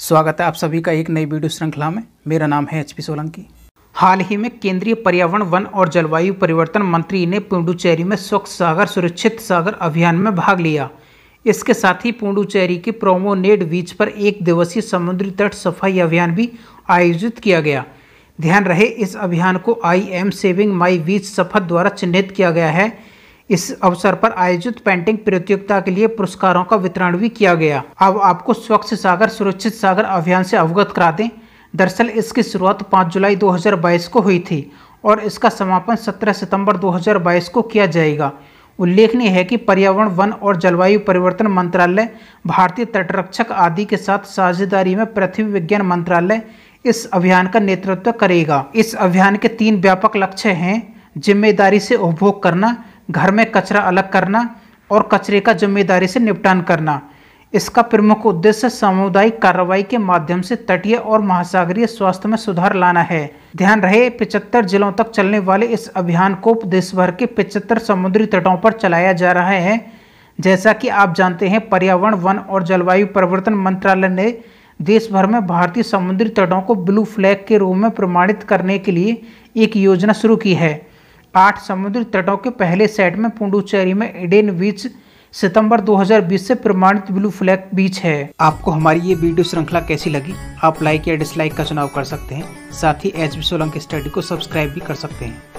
स्वागत है आप सभी का एक नई वीडियो श्रृंखला में मेरा नाम है एच पी सोलंकी हाल ही में केंद्रीय पर्यावरण वन और जलवायु परिवर्तन मंत्री ने पुंडुचेरी में स्वच्छ सागर सुरक्षित सागर अभियान में भाग लिया इसके साथ ही पुंडुचेरी के प्रोमोनेड बीच पर एक दिवसीय समुद्री तट सफाई अभियान भी आयोजित किया गया ध्यान रहे इस अभियान को आई एम सेविंग माई बीच शपथ द्वारा चिन्हित किया गया है इस अवसर पर आयोजित पेंटिंग प्रतियोगिता के लिए पुरस्कारों का वितरण भी किया गया अब आपको स्वच्छ सागर सुरक्षित सागर अभियान से अवगत करा दें दरअसल इसकी शुरुआत 5 जुलाई 2022 को हुई थी और इसका समापन 17 सितंबर 2022 को किया जाएगा उल्लेखनीय है कि पर्यावरण वन और जलवायु परिवर्तन मंत्रालय भारतीय तटरक्षक आदि के साथ साझेदारी में पृथ्वी विज्ञान मंत्रालय इस अभियान का नेतृत्व करेगा इस अभियान के तीन व्यापक लक्ष्य हैं जिम्मेदारी से उपभोग करना घर में कचरा अलग करना और कचरे का जिम्मेदारी से निपटान करना इसका प्रमुख उद्देश्य सामुदायिक कार्रवाई के माध्यम से तटीय और महासागरीय स्वास्थ्य में सुधार लाना है ध्यान रहे पिचहत्तर जिलों तक चलने वाले इस अभियान को देश भर के पिचहत्तर समुद्री तटों पर चलाया जा रहा है जैसा कि आप जानते हैं पर्यावरण वन और जलवायु परिवर्तन मंत्रालय ने देश भर में भारतीय समुद्री तटों को ब्लू फ्लैग के रूप में प्रमाणित करने के लिए एक योजना शुरू की है आठ समुद्र तटों के पहले सेट में पुडुचेरी में इडेन बीच सितंबर 2020 से प्रमाणित ब्लू फ्लैग बीच है आपको हमारी ये वीडियो श्रृंखला कैसी लगी आप लाइक या डिसलाइक का चुनाव कर सकते हैं साथ ही एच सोलंकी स्टडी को सब्सक्राइब भी कर सकते हैं